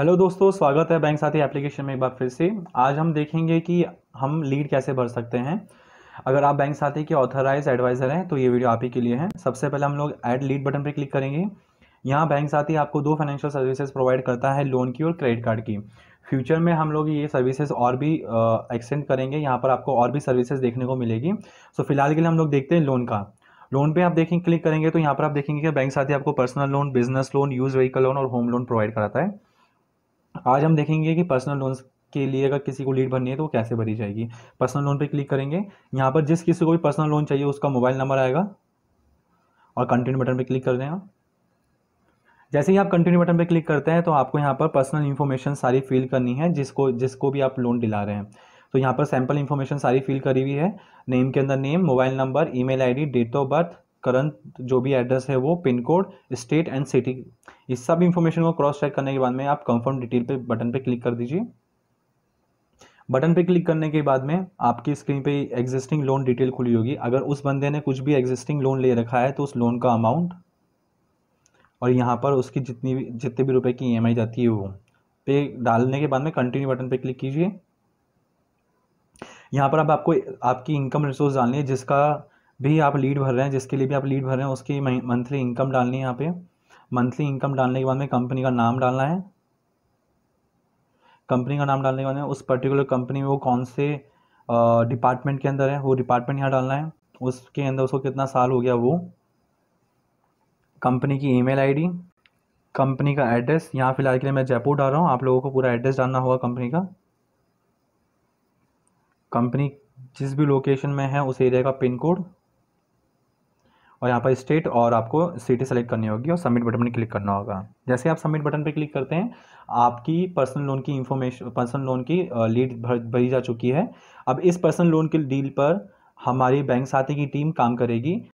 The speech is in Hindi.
हेलो दोस्तों स्वागत है बैंक साथी एप्लीकेशन में एक बार फिर से आज हम देखेंगे कि हम लीड कैसे भर सकते हैं अगर आप बैंक साथी के ऑथराइज एडवाइज़र हैं तो ये वीडियो आप ही के लिए है सबसे पहले हम लोग ऐड लीड बटन पर क्लिक करेंगे यहाँ बैंक साथी आपको दो फाइनेंशियल सर्विसेज प्रोवाइड करता है लोन की और क्रेडिट कार्ड की फ्यूचर में हम लोग ये सर्विसेज और भी एक्सटेंड करेंगे यहाँ पर आपको और भी सर्विसेज देखने को मिलेगी सो फिलहाल के लिए हम लोग देखते हैं लोन का लोन पे आप देखेंगे क्लिक करेंगे तो यहाँ पर आप देखेंगे कि बैंक साथी आपको personal loan business loan use vehicle loan और होम लोन प्रोवाइड कराता है आज हम देखेंगे कि पर्सनल लोन्स के लिए अगर किसी को लीड भरनी है तो वो कैसे भरी जाएगी पर्सनल लोन पे क्लिक करेंगे यहाँ पर जिस किसी को भी पर्सनल लोन चाहिए उसका मोबाइल नंबर आएगा और कंटिन्यू बटन पे क्लिक कर दें आप जैसे ही आप कंटिन्यू बटन पे क्लिक करते हैं तो आपको यहाँ पर पर्सनल इन्फॉर्मेशन सारी फिल करनी है जिसको जिसको भी आप लोन दिला रहे हैं तो यहाँ पर सैम्पल इन्फॉर्मेशन सारी फिल करी हुई है नेम के अंदर name mobile number email date of birth current जो भी एड्रेस है वो pin code state and city इस सब इन्फॉर्मेशन को क्रॉस चेक करने के बाद में आप कंफर्म डिटेल पे बटन पे क्लिक कर दीजिए बटन पे क्लिक करने के बाद में आपकी स्क्रीन पे एग्जिस्टिंग लोन डिटेल खुली होगी अगर उस बंदे ने कुछ भी एग्जिस्टिंग लोन ले रखा है तो उस लोन का अमाउंट और यहाँ पर उसकी जितनी भी जितने भी रुपए की ई e जाती है वो पे डालने के बाद में कंटिन्यू बटन पे क्लिक कीजिए यहाँ पर अब आपको आपकी इनकम रिसोर्स डालनी है जिसका भी आप लीड भर रहे हैं जिसके लिए भी आप लीड भर रहे हैं उसकी मंथली इनकम डालनी है यहाँ पे मंथली इनकम डालने के बाद में कंपनी का नाम डालना है कंपनी का नाम डालने के बाद में उस पर्टिकुलर कंपनी में वो कौन से डिपार्टमेंट के अंदर है वो डिपार्टमेंट यहाँ डालना है उसके अंदर उसको कितना साल हो गया वो कंपनी की ईमेल आईडी कंपनी का एड्रेस यहाँ फिलहाल के लिए मैं जयपुर डाल रहा हूँ आप लोगों को पूरा एड्रेस डालना होगा कंपनी का कंपनी जिस भी लोकेशन में है उस एरिया का पिन कोड और यहाँ पर स्टेट और आपको सिटी सेलेक्ट करनी होगी और सबमिट बटन पर क्लिक करना होगा जैसे आप सबमिट बटन पर क्लिक करते हैं आपकी पर्सनल लोन की इंफॉर्मेशन पर्सनल लोन की लीड भर भरी जा चुकी है अब इस पर्सनल लोन के डील पर हमारी बैंक साथी की टीम काम करेगी